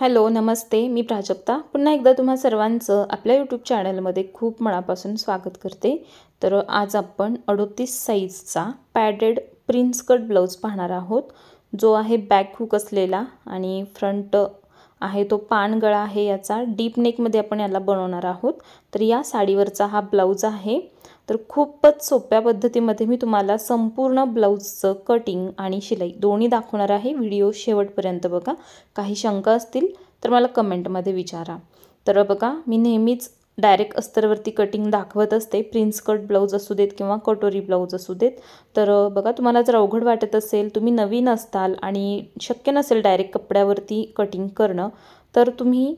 hello नमस्ते मी प्राजक्ता पुन्हा एकदा तुम्हा सर्वांचं आपल्या यूट्यूब चॅनलमध्ये खूप मनापासून स्वागत करते तर आज आपण अडोतीस साईजचा पॅडेड प्रिन्स कट ब्लाऊज पाहणार आहोत जो आहे बॅक हुक असलेला आणि फ्रंट आहे तो पानगळा आहे याचा डीप नेकमध्ये आपण याला बनवणार आहोत तर या साडीवरचा हा ब्लाऊज आहे तर खूपच सोप्या पद्धतीमध्ये मी तुम्हाला संपूर्ण ब्लाऊजचं कटिंग आणि शिलाई दोन्ही दाखवणार आहे व्हिडिओ शेवटपर्यंत बघा काही शंका असतील तर मला कमेंटमध्ये विचारा तर बघा मी नेहमीच डायरेक्ट अस्तरवरती कटिंग दाखवत असते प्रिन्स कट ब्लाऊज असू देत किंवा कटोरी ब्लाऊज असू देत तर बघा तुम्हाला जर अवघड वाटत असेल तुम्ही नवीन असताल आणि शक्य नसेल डायरेक्ट कपड्यावरती कटिंग करणं तर तुम्ही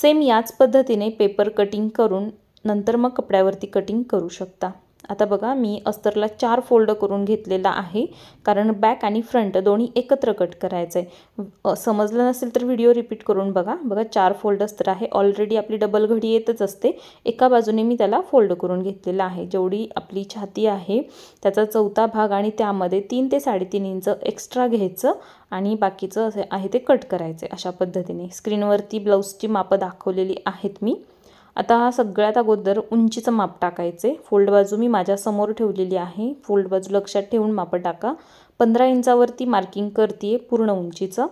सेम याच पद्धतीने पेपर कटिंग करून नंतर मग कपड्यावरती कटिंग करू शकता आता बघा मी अस्तरला चार फोल्ड करून घेतलेला आहे कारण बॅक आणि फ्रंट दोन्ही एकत्र कट करायचं आहे समजलं नसेल तर व्हिडिओ रिपीट करून बघा बघा चार फोल्ड अस्तर आहे ऑलरेडी आपली डबल घडी येतच असते एका बाजूने मी त्याला फोल्ड करून घेतलेला आहे जेवढी आपली छाती आहे त्याचा चौथा भाग आणि त्यामध्ये तीन ते साडेतीन इंच एक्स्ट्रा घ्यायचं आणि बाकीचं असे आहे ते कट आहे अशा पद्धतीने स्क्रीनवरती ब्लाऊजची मापं दाखवलेली आहेत मी आता हा सगळ्यात अगोदर उंचीचं माप टाकायचे फोल्ड बाजू मी माझ्यासमोर ठेवलेली आहे फोल्ड बाजू लक्षात ठेवून माप टाका पंधरा इंचावरती मार्किंग करते पूर्ण उंचीचं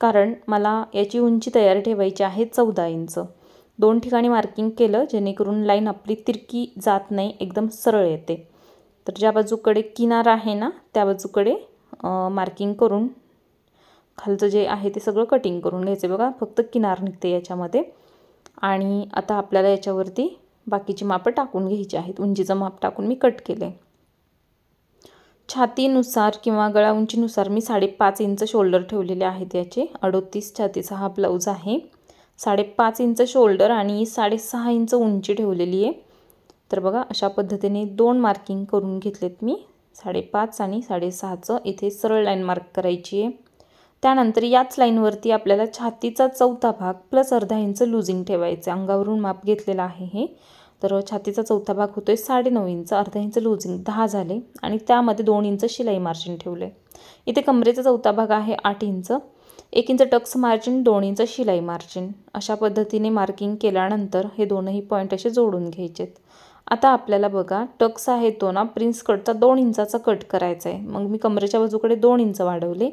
कारण मला याची उंची तयार ठेवायची आहे चौदा इंच दोन ठिकाणी मार्किंग केलं जेणेकरून लाईन आपली तिरकी जात नाही एकदम सरळ येते तर ज्या बाजूकडे किनार आहे ना त्या बाजूकडे मार्किंग करून खालचं जे आहे ते सगळं कटिंग करून घ्यायचं बघा फक्त किनार निघते याच्यामध्ये आणि आता आपल्याला याच्यावरती बाकीची मापं टाकून घ्यायची आहेत उंचीचं माप टाकून मी कट केलं आहे छातीनुसार किंवा गळा उंचीनुसार मी साडेपाच इंच शोल्डर ठेवलेले आहेत याचे अडोतीस छातीचा हा ब्लाऊज आहे साडेपाच इंच शोल्डर आणि साडेसहा इंच उंची ठेवलेली आहे तर बघा अशा पद्धतीने दोन मार्किंग करून घेतलेत मी साडेपाच आणि साडेसहाचं इथे सरळ लाईन मार्क करायची आहे त्यानंतर याच लाईनवरती आपल्याला छातीचा चौथा भाग प्लस अर्धा इंच लुझिंग ठेवायचं अंगावरून माप घेतलेलं आहे हे तर छातीचा चौथा भाग होतो आहे साडेनऊ इंच अर्धा इंच लुझिंग दहा झाले आणि त्यामध्ये दोन इंच शिलाई मार्जिन ठेवलं आहे इथे कमरेचा चौथा भाग आहे आठ इंच एक इंच टक्स मार्जिन दोन इंच शिलाई मार्जिन अशा पद्धतीने मार्किंग केल्यानंतर हे दोनही पॉईंट असे जोडून घ्यायचेत आता आपल्याला बघा टक्स आहे तो ना प्रिन्स कटचा दोन इंचाचा कट करायचा आहे मग मी कमरेच्या बाजूकडे दोन इंच वाढवले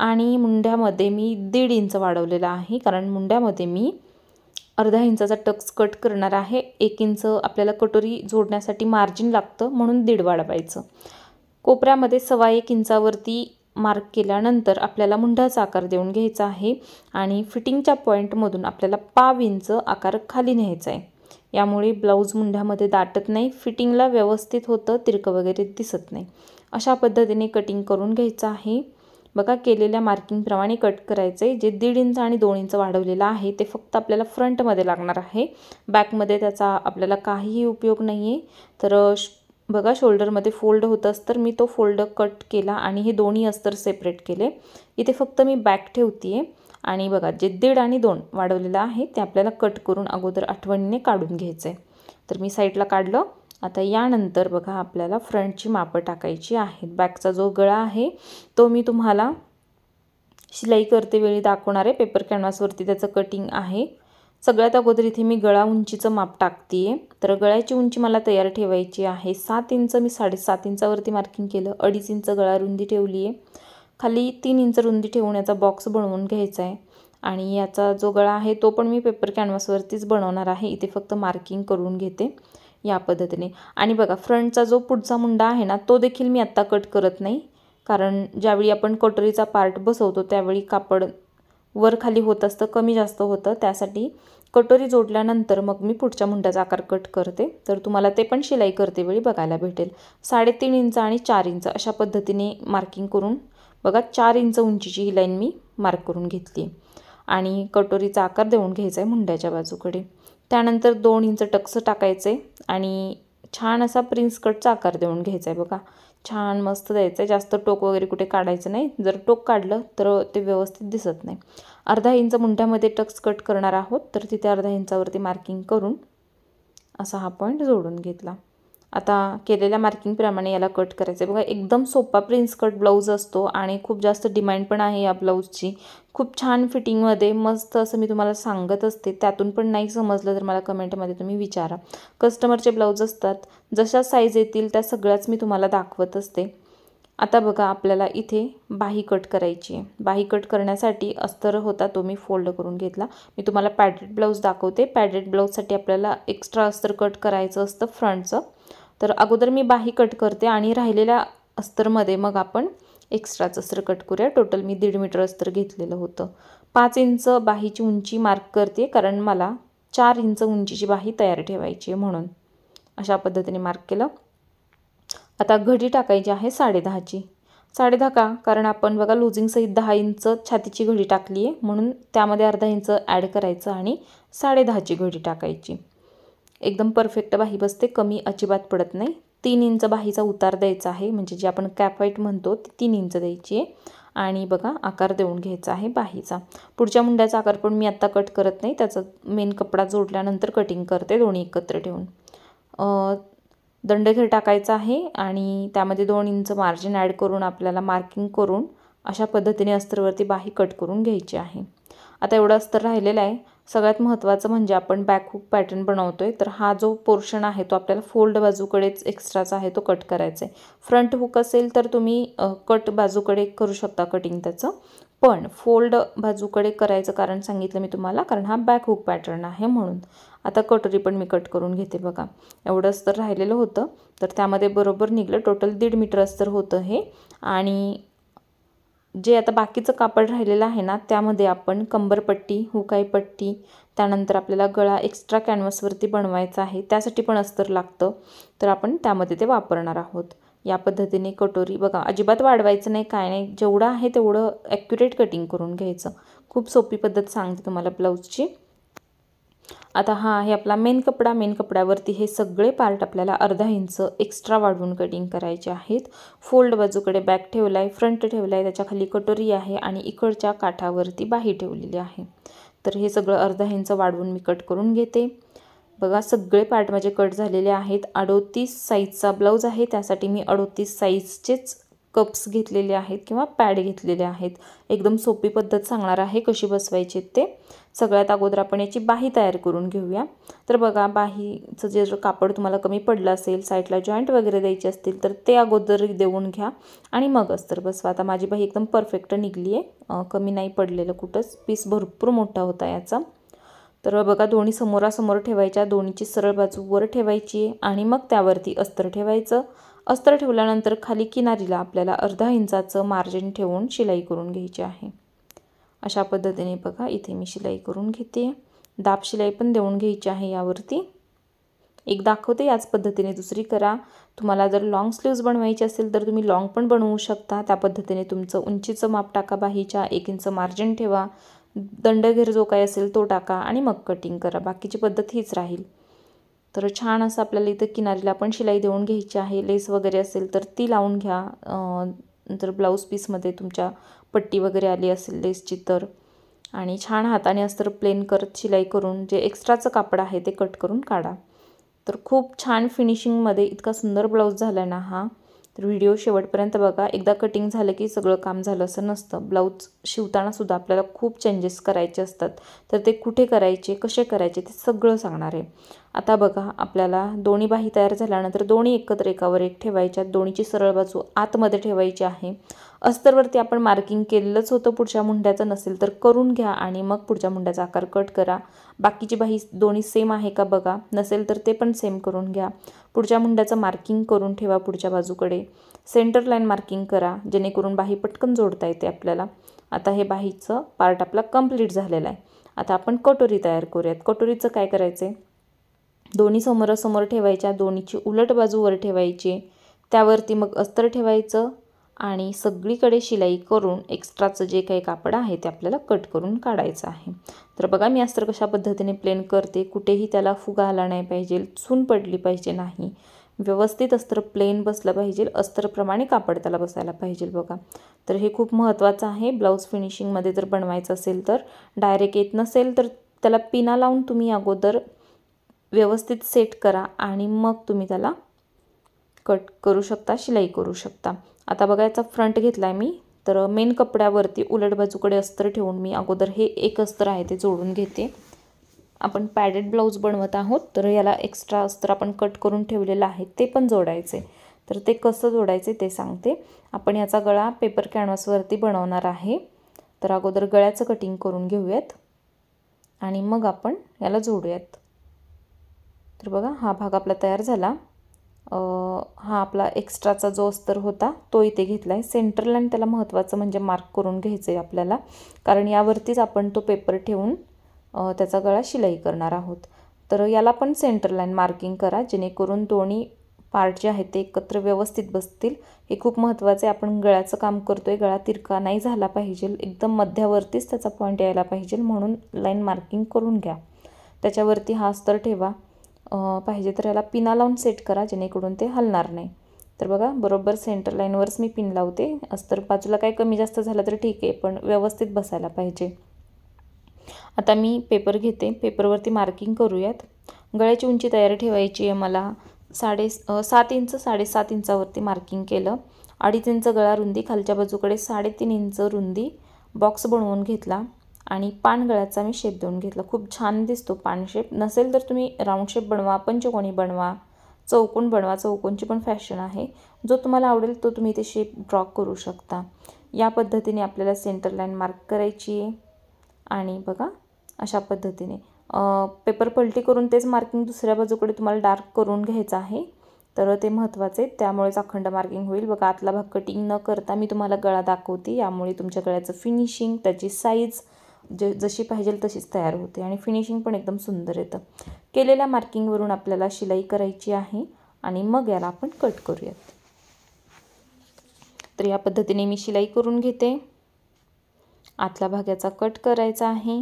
आणि मुंड्यामध्ये मी दीड इंच वाढवलेलं आहे कारण मुंड्यामध्ये मी अर्धा इंचाचा टक्स कट करणार आहे एक इंच आपल्याला कटोरी जोडण्यासाठी मार्जिन लागतं म्हणून दीड वाढवायचं कोपऱ्यामध्ये सवा एक इंचावरती मार्क केल्यानंतर आपल्याला मुंढ्याचा आकार देऊन घ्यायचा आहे आणि फिटिंगच्या पॉईंटमधून आपल्याला पाव इंच आकार खाली न्यायचा आहे यामुळे ब्लाऊज मुंढ्यामध्ये दाटत नाही फिटिंगला व्यवस्थित होतं तिरकं वगैरे दिसत नाही अशा पद्धतीने कटिंग करून घ्यायचं आहे बघा केलेल्या मार्किंगप्रमाणे कट करायचं आहे जे दीड इंच आणि दोन इंच वाढवलेलं आहे ते फक्त आपल्याला फ्रंटमध्ये लागणार आहे बॅकमध्ये त्याचा आपल्याला काहीही उपयोग नाही आहे तर बघा शोल्डरमध्ये फोल्ड होत तर मी तो फोल्ड कट केला आणि हे दोन्ही अस्तर सेपरेट केले इथे फक्त मी बॅक ठेवते आहे आणि बघा जे दीड आणि दोन वाढवलेलं आहे ते आपल्याला कट करून अगोदर आठवणीने काढून घ्यायचं आहे तर मी साईडला काढलं आता यानंतर बघा आपल्याला फ्रंटची मापं टाकायची आहेत बॅकचा जो गळा आहे तो मी तुम्हाला शिलाई करते वेळी दाखवणार आहे पेपर कॅनव्हासवरती त्याचं कटिंग आहे सगळ्यात अगोदर इथे मी गळा उंचीचं माप टाकते आहे तर गळ्याची उंची मला तयार ठेवायची आहे सात इंच मी साडेसात इंचावरती मार्किंग केलं अडीच इंच गळा रुंदी ठेवली आहे खाली तीन इंच रुंदी ठेवण्याचा बॉक्स बनवून घ्यायचा आहे आणि याचा जो गळा आहे तो पण मी पेपर कॅनव्हासवरतीच बनवणार आहे इथे फक्त मार्किंग करून घेते या पद्धतीने आणि बघा फ्रंटचा जो पुढचा मुंडा आहे ना तो देखील मी आत्ता कट करत नाही कारण ज्यावेळी आपण कटोरीचा पार्ट बसवतो त्यावेळी कापड वर खाली होत असतं कमी जास्त होतं त्यासाठी कटोरी जोडल्यानंतर मग मी पुढच्या मुंड्याचा आकार कट करते तर तुम्हाला ते पण शिलाई करते वेळी बघायला भेटेल साडेतीन इंच आणि चार इंच अशा पद्धतीने मार्किंग करून बघा चार इंच उंचीची ही लाईन मी मार्क करून घेतली आणि कटोरीचा आकार देऊन घ्यायचा आहे मुंड्याच्या बाजूकडे त्यानंतर दोन इंच टक्स टाकायचे आणि छान असा प्रिन्स कटचा आकार देऊन घ्यायचा आहे बघा छान मस्त द्यायचं आहे जास्त टोक वगैरे कुठे काढायचं नाही जर टोक काढलं तर ते व्यवस्थित दिसत नाही अर्धा इंच मुंठ्यामध्ये टक्स कट करणार आहोत तर तिथे अर्धा इंचावरती मार्किंग करून असा हा पॉईंट जोडून घेतला आता केलेल्या मार्किंगप्रमाणे याला कट करायचं आहे बघा एकदम सोपा प्रिन्स कट ब्लाऊज असतो आणि खूप जास्त डिमांड पण आहे या ब्लाऊजची खूप छान फिटिंगमध्ये मस्त असं मी तुम्हाला सांगत असते त्यातून पण नाही समजलं तर मला कमेंटमध्ये तुम्ही विचारा कस्टमरचे ब्लाऊज असतात जशा साईज येतील त्या सगळ्याच मी तुम्हाला दाखवत असते आता बघा आपल्याला इथे बाही कट करायची आहे बाही कट करण्यासाठी अस्तर होता तो मी फोल्ड करून घेतला मी तुम्हाला पॅडेड ब्लाऊज दाखवते पॅडेड ब्लाऊजसाठी आपल्याला एक्स्ट्रा अस्तर कट करायचं असतं फ्रंटचं तर अगोदर मी बाही कट करते आणि राहिलेल्या अस्तरमध्ये मग आपण एक्स्ट्राच अस्तर कट करूया टोटल मी दीड मीटर अस्तर घेतलेलं होतं पाच इंच बाहीची उंची मार्क करते कारण मला चार इंच उंचीची बाही तयार ठेवायची आहे म्हणून अशा पद्धतीने मार्क केलं आता घडी टाकायची आहे साडेदहाची साडे दहा कारण आपण बघा सहित दहा इंच छातीची घडी टाकली आहे म्हणून त्यामध्ये अर्धा इंच ॲड करायचं आणि साडेदहाची घडी टाकायची एकदम परफेक्ट बाही बसते कमी अजिबात पडत नाही तीन इंच बाहीचा उतार द्यायचा आहे म्हणजे जी आपण कॅफाईट म्हणतो ती तीन इंच द्यायची आहे आणि बघा आकार देऊन घ्यायचा आहे बाहीचा पुढच्या मुंड्याचा आकार पण मी आत्ता कट करत नाही त्याचा मेन कपडा जोडल्यानंतर कटिंग करते दोन्ही एकत्र ठेवून दंडघेर टाकायचा आहे आणि त्यामध्ये दोन इंच मार्जिन ॲड करून आपल्याला मार्किंग करून अशा पद्धतीने अस्त्रवरती बाही कट करून घ्यायची आहे आता एवढं अस्तर राहिलेलं आहे सगळ्यात महत्त्वाचं म्हणजे आपण बॅकहुक पॅटर्न बनवतो आहे तर हा जो पोर्शन आहे तो आपल्याला फोल्ड बाजूकडेच एक्स्ट्राचा आहे तो कट करायचा आहे फ्रंट हुक असेल तर तुम्ही कट बाजूकडे करू शकता कटिंग त्याचं पण फोल्ड बाजूकडे करायचं कारण सांगितलं मी तुम्हाला कारण हा बॅकहुक पॅटर्न आहे म्हणून आता कटरी पण मी कट करून घेते बघा एवढंच तर राहिलेलं होतं तर त्यामध्ये बरोबर निघलं टोटल दीड मीटर तर होतं हे आणि जे आता बाकीचं कापड राहिलेलं आहे ना त्यामध्ये आपण कंबरपट्टी पट्टी त्यानंतर आपल्याला गळा एक्स्ट्रा कॅनव्हासवरती बनवायचा आहे त्यासाठी पण अस्तर लागतं तर आपण त्यामध्ये ते वापरणार आहोत या पद्धतीने कटोरी बघा अजिबात वाढवायचं नाही काय नाही जेवढं आहे तेवढं ॲक्युरेट कटिंग करून घ्यायचं खूप सोपी पद्धत सांगते तुम्हाला ब्लाऊजची आता हा आहे आपला मेन कपडा मेन कपड्यावरती हे सगळे पार्ट आपल्याला अर्धा इंच एक्स्ट्रा वाढवून कटिंग करायचे आहेत फोल्ड बाजूकडे बॅक ठेवला आहे फ्रंट ठेवला आहे त्याच्याखाली कटोरी आहे आणि इकडच्या काठावरती बाही ठेवलेली आहे तर हे सगळं अर्धा इंच वाढवून मी कट करून घेते बघा सगळे पार्ट माझे कट झालेले आहेत अडोतीस साईजचा ब्लाऊज आहे त्यासाठी मी अडोतीस साईजचेच कप्स घेतलेले आहेत किंवा पॅड घेतलेले आहेत एकदम सोपी पद्धत सांगणार आहे कशी बसवायची ते सगळ्यात अगोदर आपण याची बाही तयार करून घेऊया तर बघा बाहीचं जे कापड तुम्हाला कमी पडलं असेल साईडला जॉईंट वगैरे द्यायचे असतील तर ते अगोदर देऊन घ्या आणि मगच तर बसवा आता माझी बाही एकदम परफेक्ट निघली आहे कमी नाही पडलेलं कुठंच पीस भरपूर मोठा होता याचा तर बघा दोन्ही समोरासमोर ठेवायच्या दोन्हीची सरळ बाजू वर ठेवायची आणि मग त्यावरती अस्तर ठेवायचं अस्तर ठेवल्यानंतर खाली किनारीला आपल्याला अर्धा इंचाचं मार्जिन ठेवून शिलाई करून घ्यायची आहे अशा पद्धतीने बघा इथे मी शिलाई करून घेते दाब शिलाई पण देऊन घ्यायची आहे यावरती एक दाखवते याच पद्धतीने दुसरी करा तुम्हाला जर लॉंग स्लीव्ज बनवायचे असेल तर तुम्ही लॉंग पण बनवू शकता त्या पद्धतीने तुमचं उंचीचं माप टाका बाहीच्या एक इंच मार्जिन ठेवा दंडघेर जो काय असेल तो टाका आणि मग कटिंग करा बाकीची पद्धत हीच राहील तर छान असं आपल्याला इथं किनारीला पण शिलाई देऊन घ्यायची आहे लेस वगैरे असेल तर ती लावून घ्या तर ब्लाऊज पीसमध्ये तुमच्या पट्टी वगैरे आली असेल लेसची तर आणि छान हाताने अस्तर प्लेन करत शिलाई करून जे एक्स्ट्राचं कापड आहे ते कट करून काढा तर खूप छान फिनिशिंगमध्ये इतका सुंदर ब्लाऊज झाला ना हा तर व्हिडिओ शेवटपर्यंत बघा एकदा कटिंग झालं की सगळं काम झालं असं नसतं ब्लाऊज शिवतानासुद्धा आपल्याला खूप चेंजेस करायचे असतात तर ते कुठे करायचे कसे करायचे ते सगळं सांगणार आहे आता बघा आपल्याला दोन्ही बाही तयार झाल्यानंतर दोन्ही एकत्र एकावर एक ठेवायच्या दोन्हीची सरळ बाजू आतमध्ये ठेवायची आहे अस्तरवरती आपण मार्किंग केलेलंच होतं पुढच्या मुंड्याचं नसेल तर करून घ्या आणि मग पुढच्या मुंड्याचा आकार कट करा बाकीची बाही दोन्ही सेम आहे का बघा नसेल तर ते पण सेम करून घ्या पुढच्या मुंड्याचं मार्किंग करून ठेवा पुढच्या बाजूकडे सेंटर लाईन मार्किंग करा जेणेकरून बाही पटकन जोडता येते आपल्याला आता हे बाहीचं पार्ट आपला कंप्लीट झालेला आहे आता आपण कटोरी तयार करूयात कटोरीचं काय करायचं आहे दोन्ही समोरासमोर ठेवायच्या दोन्हीची उलट बाजूवर ठेवायची त्यावरती मग अस्तर ठेवायचं आणि सगळीकडे शिलाई करून एक्स्ट्राचं जे काही कापड आहे ते आपल्याला कट करून काढायचं आहे तर बघा मी अस्तर कशा पद्धतीने प्लेन करते कुठेही त्याला फुगा आला नाही पाहिजे चून पडली पाहिजे नाही व्यवस्थित अस्त्र प्लेन बसलं पाहिजे अस्त्रप्रमाणे कापड त्याला बसायला पाहिजे बघा तर हे खूप महत्त्वाचं आहे ब्लाऊज फिनिशिंगमध्ये जर बनवायचं असेल तर डायरेक्ट येत नसेल तर त्याला पिना लावून तुम्ही अगोदर व्यवस्थित सेट करा आणि मग तुम्ही त्याला कट करू शकता शिलाई करू शकता आता बघा याचा फ्रंट घेतला आहे मी तर मेन कपड्यावरती उलट बाजूकडे अस्तर ठेवून मी अगोदर हे एक अस्तर आहे ते जोडून घेते आपण पॅडेड ब्लाऊज बनवत आहोत तर याला एक्स्ट्रा अस्तर आपण कट करून ठेवलेलं आहे ते पण जोडायचे तर ते कसं जोडायचे ते सांगते आपण याचा गळा पेपर कॅनव्हासवरती बनवणार आहे तर अगोदर गळ्याचं कटिंग करून घेऊयात आणि मग आपण याला जोडूयात तर बघा हा भाग आपला तयार झाला हा आपला एक्स्ट्राचा जो अस्तर होता तो इथे घेतला आहे सेंटर लाईन त्याला महत्त्वाचं म्हणजे मार्क करून घ्यायचं आहे आपल्याला कारण यावरतीच आपण तो पेपर ठेवून त्याचा गळा शिलाई करणार आहोत तर याला पण सेंटर लाईन मार्किंग करा जेणेकरून दोन्ही पार्ट जे आहेत ते एकत्र व्यवस्थित बसतील हे खूप महत्त्वाचं आहे आपण गळ्याचं काम करतो आहे गळा तिरका नाही झाला पाहिजे एकदम मध्यावरतीच त्याचा पॉईंट यायला पाहिजे म्हणून लाईन मार्किंग करून घ्या त्याच्यावरती हा अस्तर ठेवा पाहिजे तर याला पिना लावून सेट करा जेणेकरून ते हलणार नाही तर बघा बरोबर सेंटर लाईनवरच मी पिन लावते अस्तर बाजूला काय कमी जास्त झालं तर ठीक आहे पण व्यवस्थित बसायला पाहिजे आता मी पेपर घेते पेपरवरती मार्किंग करूयात गळ्याची उंची तयार ठेवायची आहे मला साडे सात इंच साडेसात इंचावरती मार्किंग केलं अडीच इंच गळा रुंदी खालच्या बाजूकडे साडेतीन इंच रुंदी बॉक्स बनवून घेतला आणि पानगळ्याचा मी शेप देऊन घेतला खूप छान दिसतो पान शेप नसेल तर तुम्ही राऊंड शेप बनवा पंचकोणी बनवा चौकोन बनवा चौकोनची पण फॅशन आहे जो तुम्हाला आवडेल तो तुम्ही ते शेप ड्रॉ करू शकता या पद्धतीने आपल्याला सेंटर लाईन मार्क करायची आहे आणि बघा अशा पद्धतीने पेपर पलटी करून तेच मार्किंग दुसऱ्या बाजूकडे तुम्हाला डार्क करून घ्यायचं आहे तर ते महत्त्वाचे त्यामुळेच अखंड मार्किंग होईल बघा आतला भाग कटिंग न करता मी तुम्हाला गळा दाखवते यामुळे तुमच्या गळ्याचं फिनिशिंग त्याची साईज ज जशी पाहिजे तशीच तयार होते आणि फिनिशिंग पण एकदम सुंदर येतं केलेल्या मार्किंगवरून आपल्याला शिलाई करायची आहे आणि मग याला आपण कट करूयात तर या पद्धतीने मी शिलाई करून घेते आतला भाग याचा कट करायचा आहे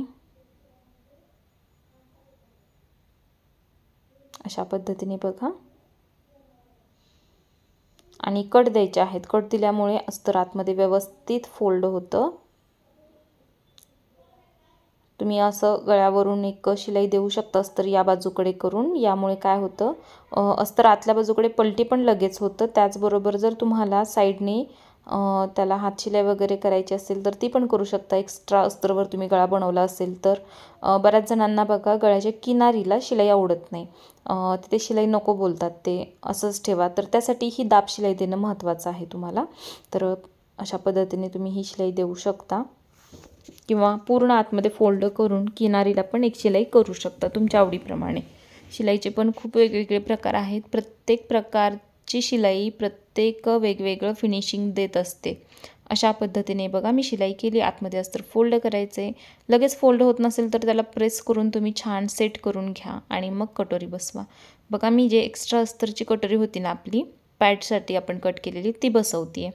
अशा पद्धतीने बघा आणि कट द्यायचे आहेत कट दिल्यामुळे अस्तर आतमध्ये व्यवस्थित फोल्ड होतं तुम्ही असं गळ्यावरून एक शिलाई देऊ शकता अस्तर या बाजूकडे करून यामुळे काय होतं अस्तर आतल्या बाजूकडे पलटी पण लगेच होतं त्याचबरोबर जर तुम्हाला साईडने त्याला हात शिलाई वगैरे करायची असेल तर ती पण करू शकता एक्स्ट्रा अस्तरवर तुम्ही गळा बनवला असेल तर बऱ्याच जणांना बघा गळ्याच्या किनारीला शिलाई आवडत नाही तिथे शिलाई नको बोलतात ते असंच ठेवा तर त्यासाठी ही दाब शिलाई देणं महत्त्वाचं आहे तुम्हाला तर अशा पद्धतीने तुम्ही ही शिलाई देऊ शकता किंवा पूर्ण आतमध्ये फोल्ड करून किनारीला पण एक शिलाई करू शकता तुमच्या आवडीप्रमाणे शिलाईचे पण खूप वेगवेगळे प्रकार आहेत प्रत्येक प्रकारची शिलाई प्रत्येक वेगवेगळं फिनिशिंग देत असते अशा पद्धतीने बघा मी शिलाई केली आतमध्ये अस्तर फोल्ड करायचे लगेच फोल्ड होत नसेल तर त्याला प्रेस करून तुम्ही छान सेट करून घ्या आणि मग कटोरी बसवा बघा मी जे एक्स्ट्रा अस्तरची कटोरी होती ना आपली पॅडसाठी आपण कट केलेली ती बसवती आहे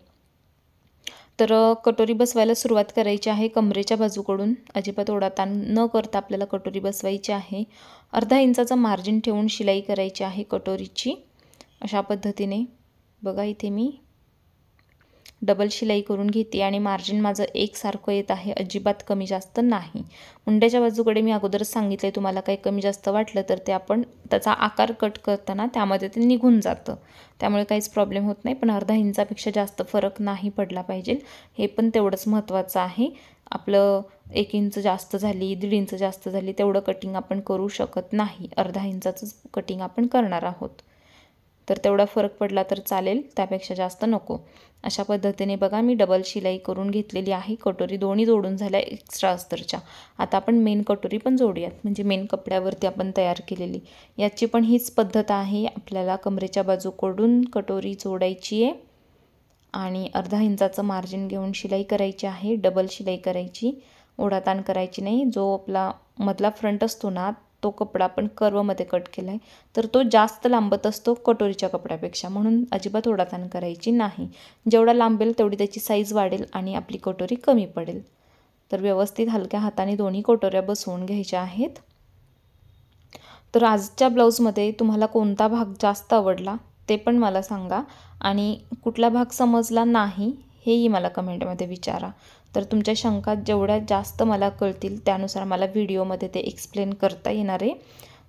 तर कटोरी बसवायला सुरुवात करायची आहे कमरेच्या बाजूकडून अजिबात ओढा ताण न करता आपल्याला कटोरी बसवायची आहे अर्धा इंचाचा मार्जिन ठेवून शिलाई करायची आहे कटोरीची अशा पद्धतीने बघा इथे मी डबल शिलाई करून घेते आणि मार्जिन माझं एकसारखं येत आहे अजिबात कमी जास्त नाही मुंड्याच्या बाजूकडे मी अगोदरच सांगितलं आहे तुम्हाला काही कमी जास्त वाटलं तर ते आपण त्याचा आकार कट करताना त्यामध्ये ते निघून जातं त्यामुळे काहीच प्रॉब्लेम होत नाही पण अर्धा इंचापेक्षा जास्त फरक नाही पडला पाहिजे हे पण तेवढंच महत्त्वाचं आहे आपलं एक इंच जास्त झाली दीड इंच जास्त झाली तेवढं कटिंग आपण करू शकत नाही अर्धा इंचाचंच कटिंग आपण करणार आहोत तर तेवढा फरक पडला तर चालेल त्यापेक्षा जास्त नको अशा पद्धतीने बघा मी डबल शिलाई करून घेतलेली आहे कटोरी दोन्ही जोडून झाल्या एक्स्ट्रा अस्तरच्या आता आपण मेन कटोरी पण जोडूयात म्हणजे मेन कपड्यावरती आपण तयार केलेली याची पण हीच पद्धत आहे आपल्याला कमरेच्या बाजूकडून कटोरी जोडायची आहे आणि अर्धा इंचाचं मार्जिन घेऊन शिलाई करायची आहे डबल शिलाई करायची ओढाताण करायची नाही जो आपला मधला फ्रंट असतो ना तो कपडा आपण कर्वमध्ये कट केला आहे तर तो जास्त लांबत असतो कटोरीच्या कपड्यापेक्षा म्हणून अजिबात ओढाताण करायची नाही जेवढा लांबेल तेवढी त्याची साईज वाढेल आणि आपली कटोरी कमी पडेल तर व्यवस्थित हलक्या हाताने दोन्ही कटोऱ्या बसवून घ्यायच्या आहेत तर आजच्या ब्लाऊजमध्ये तुम्हाला कोणता भाग जास्त आवडला ते पण मला सांगा आणि कुठला भाग समजला नाही हेही मला कमेंटमध्ये विचारा तर तुमच्या शंका जेवढ्या जास्त मला कळतील त्यानुसार मला व्हिडिओमध्ये ते एक्सप्लेन करता येणार आहे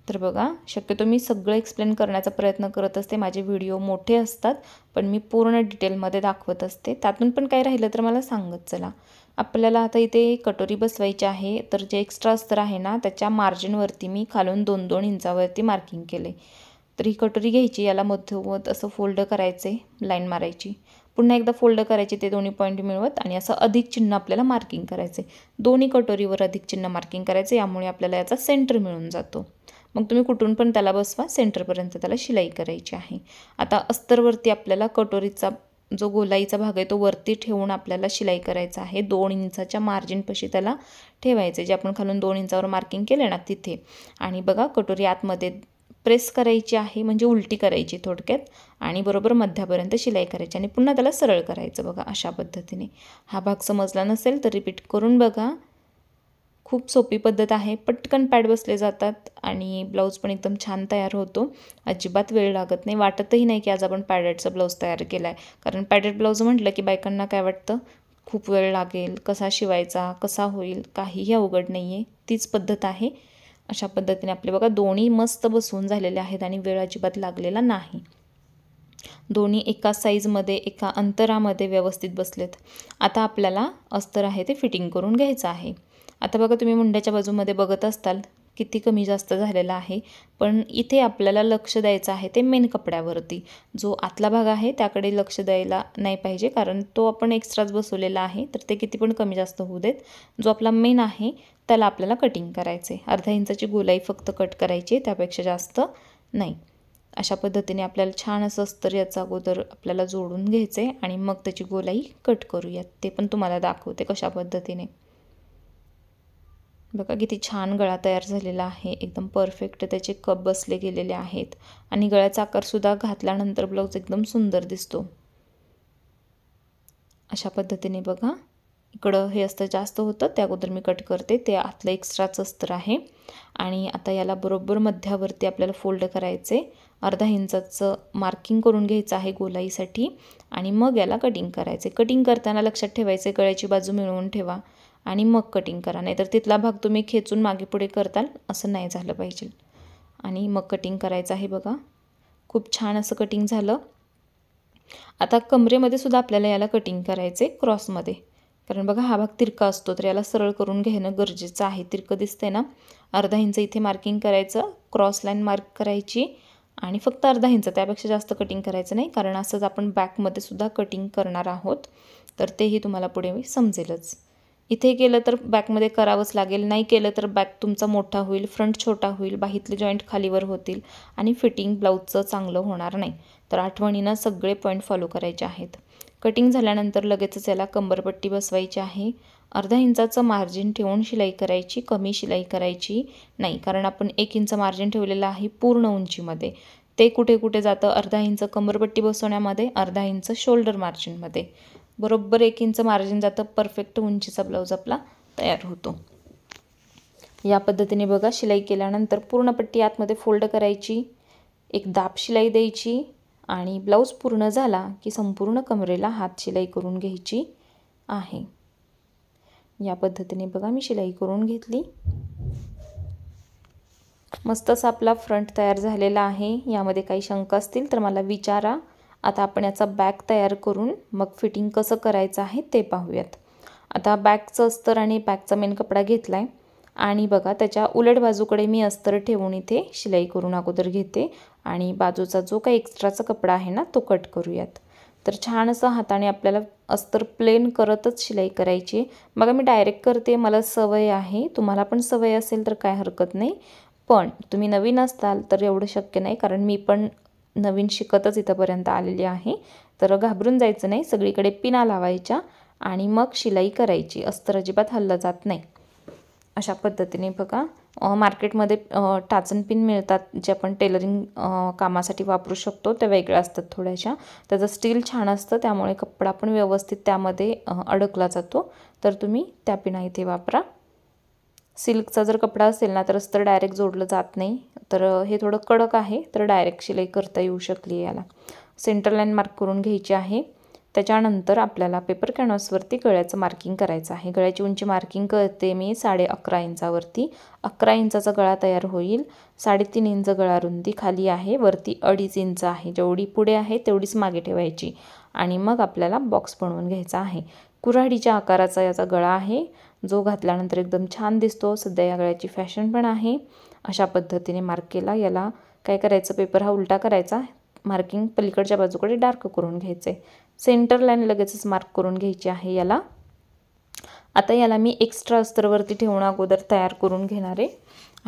तर बघा शक्यतो मी सगळं एक्सप्लेन करण्याचा प्रयत्न करत असते माझे व्हिडिओ मोठे असतात पण मी पूर्ण डिटेलमध्ये दाखवत असते त्यातून पण काही राहिलं तर मला सांगत चला आपल्याला आता इथे कटोरी बसवायची आहे तर जे एक्स्ट्रा अस्तर आहे ना त्याच्या मार्जिनवरती मी खालून दोन दोन इंचावरती मार्किंग केले तर ही कटोरी घ्यायची याला मध्यमध असं फोल्ड करायचे लाईन मारायची पुन्हा एकदा फोल्ड करायचे ते दोन्ही पॉईंट मिळवत आणि असं अधिक चिन्ह आपल्याला मार्किंग करायचं आहे दोन्ही कटोरीवर अधिक चिन्ह मार्किंग करायचं यामुळे आपल्याला याचा सेंटर मिळून जातो मग तुम्ही कुठून पण त्याला बसवा सेंटरपर्यंत त्याला शिलाई करायची आहे आता अस्तरवरती आपल्याला कटोरीचा जो गोलाईचा भाग आहे तो वरती ठेवून आपल्याला शिलाई करायचा आहे दोन इंचाच्या मार्जिनपाशी त्याला ठेवायचे जे आपण खालून दोन इंचावर मार्किंग केले ना तिथे आणि बघा कटोरी आतमध्ये प्रेस करायची आहे म्हणजे उलटी करायची थोडक्यात आणि बरोबर मध्यापर्यंत शिलाई करायची आणि पुन्हा त्याला सरळ करायचं बघा अशा पद्धतीने हा भाग समजला नसेल तर रिपीट करून बघा खूप सोपी पद्धत आहे पटकन पॅड बसले जातात आणि ब्लाऊज पण एकदम छान तयार होतो अजिबात वेळ लागत नाही वाटतही नाही की आज आपण पॅडेडचा ब्लाऊज तयार केला आहे कारण पॅडेड ब्लाऊज म्हटलं की बायकांना काय वाटतं खूप वेळ लागेल कसा शिवायचा कसा होईल काहीही अवघड नाही आहे तीच पद्धत आहे अशा पद्धतीने आपले बघा दोन्ही मस्त बसून झालेले आहेत आणि वेळ अजिबात लागलेला नाही दोन्ही एका साईजमध्ये एका अंतरामध्ये व्यवस्थित बसलेत आता आपल्याला अस्तर आहे ते फिटिंग करून घ्यायचं आहे आता बघा तुम्ही मुंड्याच्या बाजूमध्ये बघत असताल किती कमी जास्त झालेला आहे पण इथे आपल्याला लक्ष द्यायचं आहे ते मेन कपड्यावरती जो आतला भाग आहे त्याकडे लक्ष द्यायला नाही पाहिजे कारण तो आपण एक्स्ट्राच बसवलेला आहे तर ते किती पण कमी जास्त होऊ देत जो आपला मेन आहे त्याला आपल्याला कटिंग करायचे अर्धा इंचाची गोलाई फक्त कट करायची त्यापेक्षा जास्त नाही अशा पद्धतीने आपल्याला छान असं अस्तर याचा अगोदर आपल्याला जोडून घ्यायचं आहे आणि मग त्याची गोलाई कट करूयात ते पण तुम्हाला दाखवते कशा पद्धतीने बघा किती छान गळा तयार झालेला आहे एकदम परफेक्ट त्याचे कप बसले गेलेले आहेत आणि गळ्याचा आकारसुद्धा घातल्यानंतर ब्लाऊज एकदम सुंदर दिसतो अशा पद्धतीने बघा इकडं हे असतं जास्त होतं त्या अगोदर मी कट करते ते आतलं एक्स्ट्राचं अस्तर आहे आणि आता याला बरोबर मध्यावरती आपल्याला फोल्ड करायचे अर्धा इंचाचं मार्किंग करून घ्यायचं आहे गोलाईसाठी आणि मग याला कटिंग करायचे कटिंग करताना लक्षात ठेवायचे गळ्याची बाजू मिळवून ठेवा आणि मग कटिंग करा नाहीतर तिथला भाग तुम्ही खेचून मागे पुढे करताल असं नाही झालं पाहिजे आणि मग कटिंग करायचं आहे बघा खूप छान असं कटिंग झालं आता कमरेमध्ये सुद्धा आपल्याला याला कटिंग करायचे क्रॉसमध्ये कारण बघा हा भाग तिरका असतो तर याला सरळ करून घेणं गरजेचं आहे तिरकं दिसतंय ना अर्धा इंच इथे मार्किंग करायचं क्रॉस लाईन मार्क करायची आणि फक्त अर्धा इंच त्यापेक्षा जास्त कटिंग करायचं नाही कारण असंच आपण बॅकमध्ये सुद्धा कटिंग करणार आहोत तर तेही तुम्हाला पुढे समजेलच इथे केलं तर बॅकमध्ये करावंच लागेल नाही केलं तर बॅक तुमचा मोठा होईल फ्रंट छोटा होईल बाहितले जॉईंट खालीवर होतील आणि फिटिंग ब्लाऊजचं चांगलं होणार नाही तर आठवणीनं सगळे पॉईंट फॉलो करायचे आहेत कटिंग झाल्यानंतर लगेचच याला कंबरपट्टी बसवायची आहे अर्धा इंचाचं मार्जिन ठेवून शिलाई करायची कमी शिलाई करायची नाही कारण आपण एक इंच मार्जिन ठेवलेलं आहे पूर्ण उंचीमध्ये ते कुठे कुठे जातं अर्धा इंच कंबरपट्टी बसवण्यामध्ये अर्धा इंच शोल्डर मार्जिनमध्ये बरोबर एक इंच मार्जिन जातं परफेक्ट उंचीचा ब्लाऊज आपला तयार होतो या पद्धतीने बघा शिलाई केल्यानंतर पूर्ण पट्टी आतमध्ये फोल्ड करायची एक दाब शिलाई द्यायची आणि ब्लाऊज पूर्ण झाला की संपूर्ण कमरेला हात शिलाई करून घ्यायची आहे या पद्धतीने बघा मी शिलाई करून घेतली मस्तच आपला फ्रंट तयार झालेला आहे यामध्ये काही शंका असतील तर मला विचारा आता आपण याचा बॅग तयार करून मग फिटिंग कसं करायचं आहे ते पाहूयात आता बॅगचं अस्तर आणि बॅगचा मेन कपडा घेतला आहे आणि बघा त्याच्या उलट बाजूकडे मी अस्तर ठेवून इथे शिलाई करून अगोदर घेते आणि बाजूचा जो काही एक्स्ट्राचा कपडा आहे ना तो कट करूयात तर छान असं हाताने आपल्याला अस्तर प्लेन करतच शिलाई करायची बघा मी डायरेक्ट करते मला सवय आहे तुम्हाला पण सवय असेल तर काय हरकत नाही पण तुम्ही नवीन असताल तर एवढं शक्य नाही कारण मी पण नवीन शिकतच इथंपर्यंत आलेली आहे तर घाबरून जायचं नाही सगळीकडे पिना लावायच्या आणि मग शिलाई करायची अस्तर अजिबात हल्ला जात नाही अशा पद्धतीने बघा मार्केटमध्ये टाचन पिन मिळतात जे आपण टेलरिंग कामासाठी वापरू शकतो त्या वेगळ्या असतात थोड्याशा त्याचं स्टील छान असतं त्यामुळे कपडा पण व्यवस्थित त्यामध्ये अडकला जातो तर तुम्ही त्या पिना इथे वापरा सिल्कचा जर कपडा असेल ना तर तर डायरेक्ट जोडलं जात नाही तर हे थोडं कडक आहे तर डायरेक्ट शिलाई करता येऊ शकली याला सेंटर मार्क करून घ्यायची आहे त्याच्यानंतर आपल्याला पेपर कॅनव्हासवरती गळ्याचं मार्किंग करायचं आहे गळ्याची उंची मार्किंग करते मी साडे अकरा इंचावरती अकरा इंचाचा गळा तयार होईल साडेतीन इंच गळा रुंदी खाली आहे वरती अडीच इंच आहे जेवढी पुढे आहे तेवढीच मागे ठेवायची आणि मग आपल्याला बॉक्स बनवून घ्यायचा आहे कुऱ्हाडीच्या आकाराचा याचा गळा आहे जो घातल्यानंतर एकदम छान दिसतो सध्या या गळ्याची फॅशन पण आहे अशा पद्धतीने मार्क केला याला काय करायचं पेपर हा उलटा करायचा मार्किंग पलीकडच्या बाजूकडे डार्क करून घ्यायचं आहे सेंटर लाईन लगेचच मार्क करून घ्यायची आहे याला आता याला मी एक्स्ट्रा अस्तरवरती ठेवणं अगोदर तयार करून घेणार आहे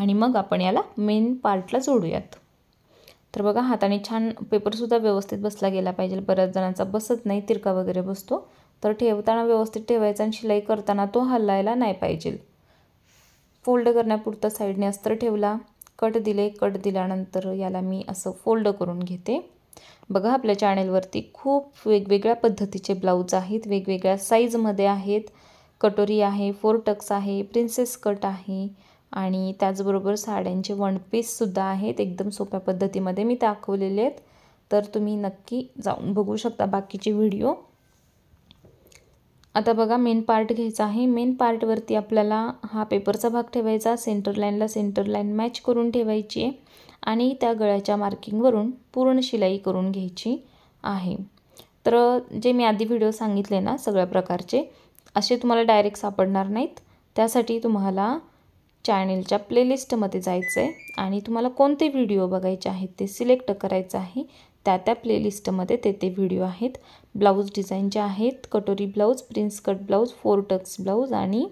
आणि मग आपण याला मेन पार्टला जोडूयात तर बघा हाताने छान पेपरसुद्धा व्यवस्थित बसला गेला पाहिजे बऱ्याच जणांचा बसत नाही तिरका वगैरे बसतो तर ठेवताना व्यवस्थित ठेवायचा आणि शिलाई करताना तो हल्लायला नाही पाहिजे फोल्ड करण्यापुरता साईडने अस्तर ठेवला कट दिले कट दिल्यानंतर याला मी असं फोल्ड करून घेते बघा आपल्या चॅनेलवरती खूप वेगवेगळ्या पद्धतीचे ब्लाऊज आहेत वेगवेगळ्या साईजमध्ये आहेत कटोरी आहे फोर टक्स आहे प्रिन्सेस कट आहे आणि त्याचबरोबर साड्यांचे वन पीससुद्धा आहेत एकदम सोप्या पद्धतीमध्ये मी दाखवलेले आहेत तर तुम्ही नक्की जाऊन बघू शकता बाकीचे व्हिडिओ आता बघा मेन पार्ट घ्यायचा आहे मेन पार्टवरती आपल्याला हा पेपरचा भाग ठेवायचा सेंटर लाईनला सेंटर लाईन मॅच करून ठेवायची आहे आणि त्या गळ्याच्या मार्किंगवरून पूर्ण शिलाई करून घ्यायची आहे तर जे मी आधी व्हिडिओ सांगितले ना सगळ्या प्रकारचे असे तुम्हाला डायरेक्ट सापडणार नाहीत त्यासाठी तुम्हाला चॅनेलच्या प्लेलिस्टमध्ये जायचं आहे आणि तुम्हाला कोणते व्हिडिओ बघायचे आहेत ते सिलेक्ट करायचं आहे त्या त्या प्लेलिस्टमध्ये ते ते व्हिडिओ आहेत ब्लाऊज डिझाईनच्या आहेत कटोरी blouse prince cut blouse four tucks blouse आणि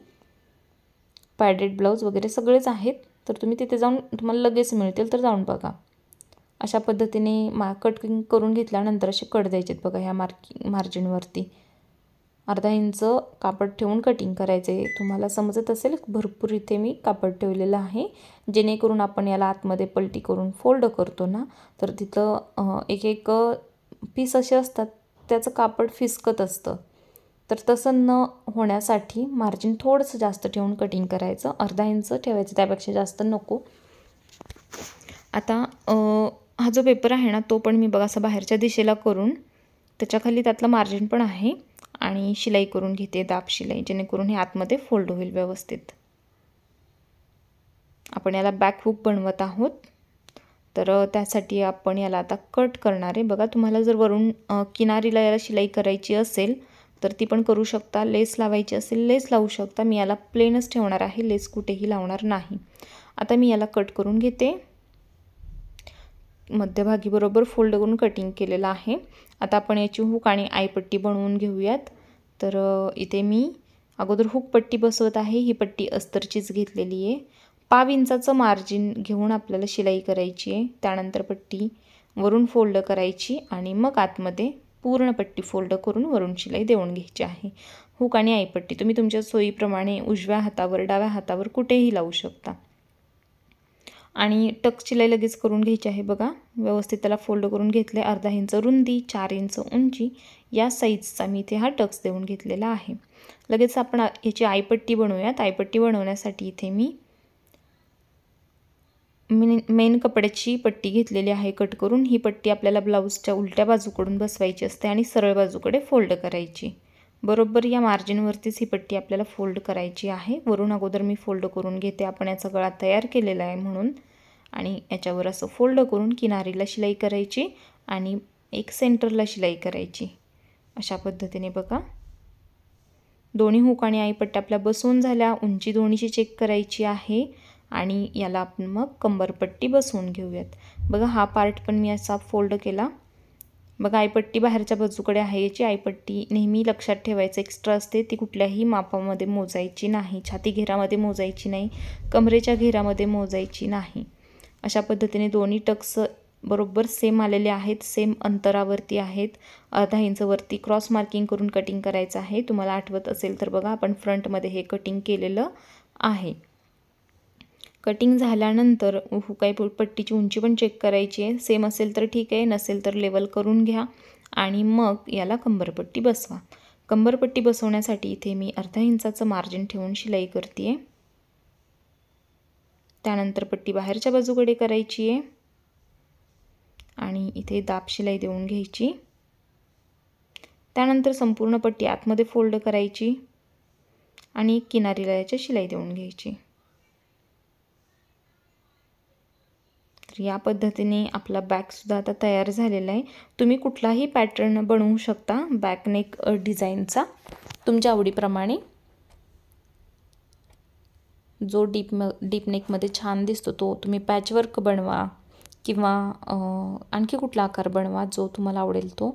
पॅडेड ब्लाऊज वगैरे सगळेच आहेत तर तुम्ही तिथे जाऊन तुम्हाला लगेच मिळतील तर जाऊन बघा अशा पद्धतीने मा कटिंग करून घेतल्यानंतर असे कट द्यायचे आहेत बघा ह्या मार्किंग मार्जिनवरती अर्धा इंच कापड ठेवून कटिंग करायचे तुम्हाला समजत असेल भरपूर इथे मी कापड ठेवलेलं आहे जेणेकरून आपण याला आतमध्ये पलटी करून फोल्ड करतो ना तर तिथं एक एक पीस असे असतात त्याचं कापड फिसकत असतं तर तसं न होण्यासाठी मार्जिन थोडंसं जास्त ठेवून कटिंग करायचं अर्धा इंच ठेवायचं त्यापेक्षा जास्त नको आता हा जो पेपर आहे ना तो पण मी बघा असं बाहेरच्या दिशेला करून त्याच्याखाली त्यातलं मार्जिन पण आहे आणि शिलाई करून घेते दाब शिलाई जेणेकरून हे आतमध्ये फोल्ड होईल व्यवस्थित आपण याला बॅकहूक बनवत आहोत तर त्यासाठी आपण याला आता कट करणार आहे बघा तुम्हाला जर वरून किनारीला याला शिलाई करायची असेल तर ती पण करू शकता लेस लावायची असेल लेस लावू शकता मी याला प्लेनच ठेवणार आहे लेस कुठेही लावणार नाही आता मी याला कट करून घेते मध्यभागी बरोबर फोल्ड करून कटिंग केलेलं आहे आता आपण याची हुक आणि आईपट्टी बनवून घेऊयात तर इथे मी अगोदर हुक पट्टी बसवत आहे ही पट्टी अस्तरचीच घेतलेली आहे पाव इंचाचं मार्जिन घेऊन आपल्याला शिलाई करायची आहे त्यानंतर पट्टी वरून फोल्ड करायची आणि मग आतमध्ये पूर्ण पट्टी फोल्ड करून वरून शिलाई देऊन घ्यायची आहे हुक आणि आईपट्टी तुम्ही तुमच्या सोयीप्रमाणे उजव्या हातावर डाव्या हातावर कुठेही लावू शकता आणि टक शिलाई लगेच करून घ्यायची आहे बघा व्यवस्थित त्याला फोल्ड करून घेतले अर्धा इंच रुंदी चार इंच उंची या साईजचा मी इथे हा टक्स देऊन घेतलेला आहे लगेच आपण याची आईपट्टी बनवूयात आयपट्टी बनवण्यासाठी इथे मी मेन मेन कपड्याची पट्टी घेतलेली आहे कट करून ही पट्टी आपल्याला ब्लाऊजच्या उलट्या बाजूकडून बसवायची असते आणि सरळ बाजूकडे फोल्ड करायची बरोबर या मार्जिनवरतीच ही पट्टी आपल्याला फोल्ड करायची आहे वरून अगोदर मी फोल्ड करून घेते आपण याचा गळा तयार केलेला आहे म्हणून आणि याच्यावर असं फोल्ड करून किनारीला शिलाई करायची आणि एक सेंटरला शिलाई करायची अशा पद्धतीने बघा दोन्ही हुक आणि पट्टी आपल्या बसवून झाल्या उंची दोन्हीची चेक करायची आहे आणि याला आपण मग कंबरपट्टी बसवून घेऊयात बघा हा पार्ट पण मी असा फोल्ड केला बघा आयपट्टी बाहेरच्या बाजूकडे आहे याची आयपट्टी नेहमी लक्षात ठेवायचं एक्स्ट्रा असते ती कुठल्याही मापामध्ये मोजायची नाही छाती घेरामध्ये मोजायची नाही कमरेच्या घेरामध्ये मोजायची नाही अशा पद्धतीने दोन्ही टक्स बरोबर सेम आलेले आहेत सेम अंतरावरती आहेत अर्धा इंचवरती क्रॉस मार्किंग करून कटिंग करायचं आहे तुम्हाला आठवत असेल तर बघा आपण फ्रंटमध्ये हे कटिंग केलेलं आहे कटिंग झाल्यानंतर काही पट्टीची उंची पण चेक करायची आहे सेम असेल तर ठीक आहे नसेल तर लेवल करून घ्या आणि मग याला कंबरपट्टी बसवा कंबरपट्टी बसवण्यासाठी इथे मी अर्धा इंचाचं मार्जिन ठेवून शिलाई करते आहे त्यानंतर पट्टी बाहेरच्या बाजूकडे करायची आहे आणि इथे दाब शिलाई देऊन घ्यायची त्यानंतर संपूर्ण पट्टी आतमध्ये फोल्ड करायची आणि किनारीला याच्या शिलाई देऊन घ्यायची तर या पद्धतीने आपला बॅगसुद्धा आता तयार झालेला आहे तुम्ही कुठलाही पॅटर्न बनवू शकता बॅकनेक डिझाईनचा तुमच्या आवडीप्रमाणे जो डीप म डीपनेकमध्ये छान दिसतो तो तुम्ही पॅचवर्क बनवा किंवा आणखी कुठला आकार बनवा जो तुम्हाला आवडेल तो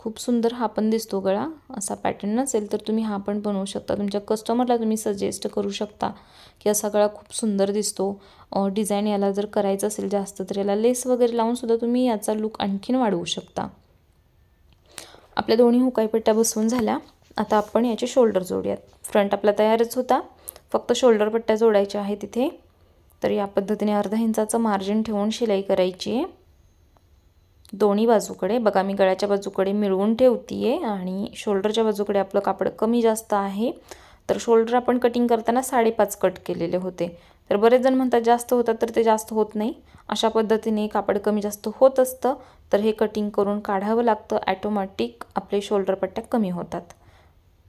खूप सुंदर हा पण दिसतो गळा असा पॅटर्न नसेल तर तुम्ही हा पण बनवू शकता तुमच्या कस्टमरला तुम्ही सजेस्ट करू शकता की असा गळा खूप सुंदर दिसतो डिझाईन याला जर करायचं असेल जास्त तर याला लेस वगैरे लावूनसुद्धा तुम्ही याचा लुक आणखीन वाढवू शकता आपल्या दोन्ही हुकाईपट्ट्या बसवून झाल्या आता आपण याचे शोल्डर जोडूयात फ्रंट आपला तयारच होता फक्त शोल्डर पट्ट्या जोडायच्या आहेत तिथे तर या पद्धतीने अर्धा इंचाचं मार्जिन ठेवून शिलाई करायची आहे दोन्ही बाजूकडे बघा मी गळ्याच्या बाजूकडे मिळवून ठेवते आहे आणि शोल्डरच्या बाजूकडे आपलं कापड कमी जास्त आहे तर शोल्डर आपण कटिंग करताना साडेपाच कट केलेले होते तर बरेच जण म्हणतात जास्त होतात तर ते जास्त होत नाही अशा पद्धतीने कापड कमी जास्त होत असतं तर हे कटिंग करून काढावं लागतं ॲटोमॅटिक आपले शोल्डर पट्ट्या कमी होतात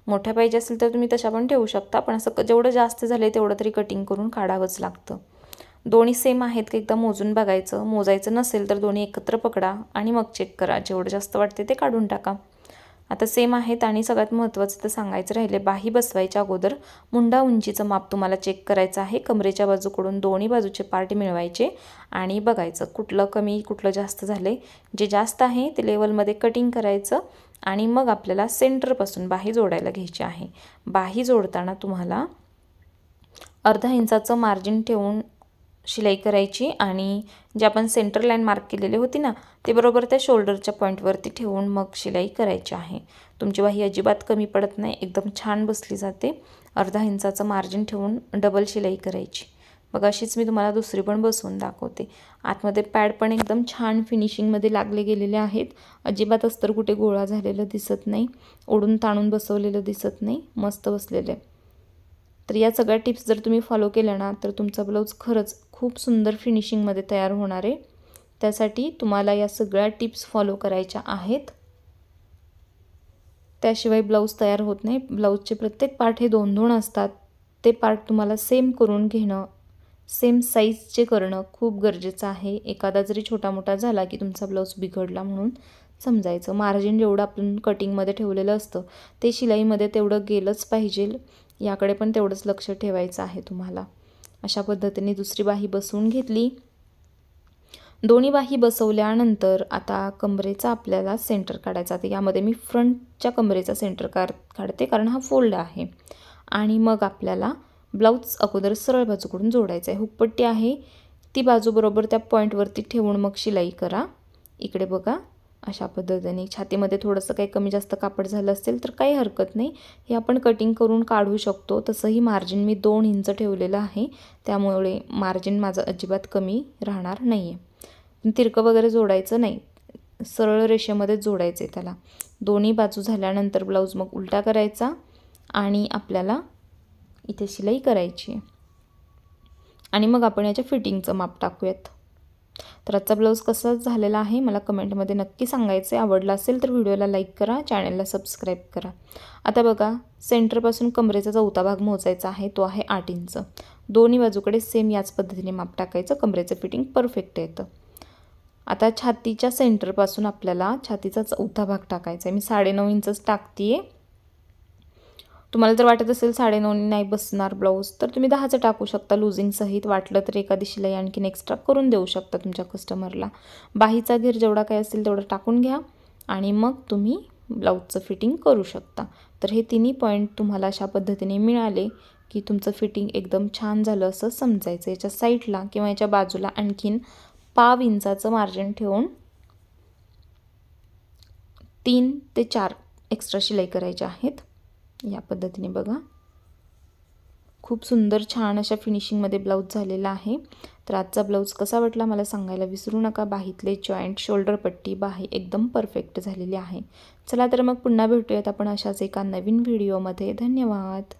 मोठ्या पाहिजे असेल तर तुम्ही तशा पण ठेवू शकता पण असं जेवढं जास्त झालं तेवढं तरी कटिंग करून काढावंच लागतं दोन्ही सेम आहेत का एकदा मोजून बघायचं मोजायचं नसेल तर दोन्ही एकत्र पकडा आणि मग चेक करा जेवढं जास्त वाटते ते काढून टाका आता सेम आहेत आणि सगळ्यात महत्त्वाचं तर सांगायचं राहिले बाही बसवायच्या अगोदर मुंडा उंचीचं माप तुम्हाला चेक करायचं आहे कमरेच्या बाजूकडून दोन्ही बाजूचे पार्ट मिळवायचे आणि बघायचं कुठलं कमी कुठलं जास्त झालं जे जास्त आहे ते लेवलमध्ये कटिंग करायचं आणि मग आपल्याला सेंटरपासून बाही जोडायला घ्यायची आहे बाही जोडताना तुम्हाला अर्धा इंचाचं मार्जिन ठेवून शिलाई करायची आणि जे आपण सेंटर लाईन मार्क केलेली होती ना ते बरोबर त्या शोल्डरच्या पॉईंटवरती ठेवून मग शिलाई करायची आहे तुमची बाही अजिबात कमी पडत नाही एकदम छान बसली जाते अर्धा इंचाचं मार्जिन ठेवून डबल शिलाई करायची मग अशीच मी तुम्हाला दुसरी पण बसवून दाखवते आतमध्ये पॅड पण एकदम छान फिनिशिंगमध्ये लागले गेलेले आहेत अजिबात अस्तर कुठे गोळा झालेलं दिसत नाही ओढून ताणून बसवलेलं दिसत नाही मस्त बसलेलं आहे तर या सगळ्या टिप्स जर तुम्ही फॉलो केल्या ना तर तुमचा ब्लाऊज खरंच खूप सुंदर फिनिशिंगमध्ये तयार होणार आहे त्यासाठी तुम्हाला या सगळ्या टिप्स फॉलो करायच्या आहेत त्याशिवाय ब्लाऊज तयार होत नाही ब्लाऊजचे प्रत्येक पार्ट हे दोन दोन असतात ते पार्ट तुम्हाला सेम करून घेणं सेम साईजचे करणं खूप गरजेचं आहे एखादा जरी छोटा मोठा झाला की तुमचा ब्लाऊज बिघडला म्हणून समजायचं मार्जिन जेवढं आपण कटिंगमध्ये ठेवलेलं असतं ते शिलाईमध्ये तेवढं गेलंच पाहिजे याकडे पण तेवढंच लक्ष ठेवायचं आहे तुम्हाला अशा पद्धतीने दुसरी बाही बसवून घेतली दोन्ही बाही बसवल्यानंतर आता कमरेचा आपल्याला सेंटर काढायचा तर यामध्ये मी फ्रंटच्या कमरेचा सेंटर का काढते कारण हा फोल्ड आहे आणि मग आपल्याला ब्लाऊज अगोदर सरळ बाजूकडून जोडायचं आहे हुकपट्टी आहे ती बाजूबरोबर त्या पॉईंटवरती ठेवून मग शिलाई करा इकडे बघा अशा पद्धतीने छातीमध्ये थोडंसं काही कमी जास्त कापड झालं असेल तर काही हरकत नाही हे आपण कटिंग करून काढू शकतो तसंही मार्जिन मी दोन इंच ठेवलेलं आहे त्यामुळे मार्जिन माझं अजिबात कमी राहणार नाही आहे तिरकं वगैरे जोडायचं नाही सरळ रेषेमध्ये जोडायचं आहे त्याला दोन्ही बाजू झाल्यानंतर ब्लाऊज मग उलटा करायचा आणि आपल्याला इथे शिलाई करायची आहे आणि मग आपण याच्या फिटिंगचं माप टाकूयात तर आजचा ब्लाऊज कसा झालेला आहे मला कमेंटमध्ये नक्की सांगायचं आहे आवडला असेल तर व्हिडिओला लाईक करा चॅनलला सबस्क्राईब करा आता बघा सेंटरपासून कमरेचा चौथा भाग मोजायचा आहे तो आहे आठ इंच दोन्ही बाजूकडे सेम याच पद्धतीने माप टाकायचं कमरेचं फिटिंग परफेक्ट येतं आता छातीच्या सेंटरपासून आपल्याला छातीचा चौथा भाग टाकायचा आहे मी साडेनऊ इंचच टाकते आहे तुम्हाला जर वाटत असेल साडेनऊने नाही बसणार ब्लाऊज तर तुम्ही दहाचं टाकू शकता सहित वाटलं तर एका दिशेला आणखीन एक्स्ट्रा करून देऊ शकता तुमच्या कस्टमरला बाहीचा घेर जेवढा काय असेल तेवढा टाकून घ्या आणि मग तुम्ही ब्लाऊजचं फिटिंग करू शकता तर हे तिन्ही पॉईंट तुम्हाला अशा पद्धतीने मिळाले की तुमचं फिटिंग एकदम छान झालं असं समजायचं याच्या साईडला किंवा याच्या बाजूला आणखीन पाव इंचाचं मार्जिन ठेवून तीन ते चार एक्स्ट्रा शिलाई करायच्या आहेत या पद्धतीने बघा खूप सुंदर छान अशा फिनिशिंगमध्ये ब्लाऊज झालेला आहे तर आजचा ब्लाऊज कसा वाटला मला सांगायला विसरू नका बाहीतले जॉईंट शोल्डर पट्टी बाही एकदम परफेक्ट झालेली आहे चला तर मग पुन्हा भेटूयात आपण अशाच एका नवीन व्हिडिओमध्ये धन्यवाद